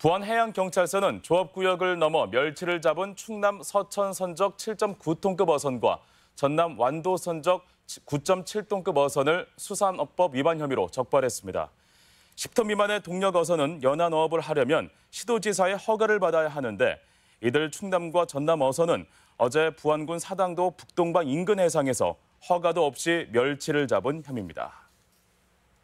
부안해양경찰서는 조합구역을 넘어 멸치를 잡은 충남 서천 선적 7.9톤급 어선과 전남 완도 선적 9.7톤급 어선을 수산업법 위반 혐의로 적발했습니다. 10톤 미만의 동력 어선은 연안 어업을 하려면 시도지사의 허가를 받아야 하는데 이들 충남과 전남 어선은 어제 부안군 사당도 북동방 인근 해상에서 허가도 없이 멸치를 잡은 혐의입니다.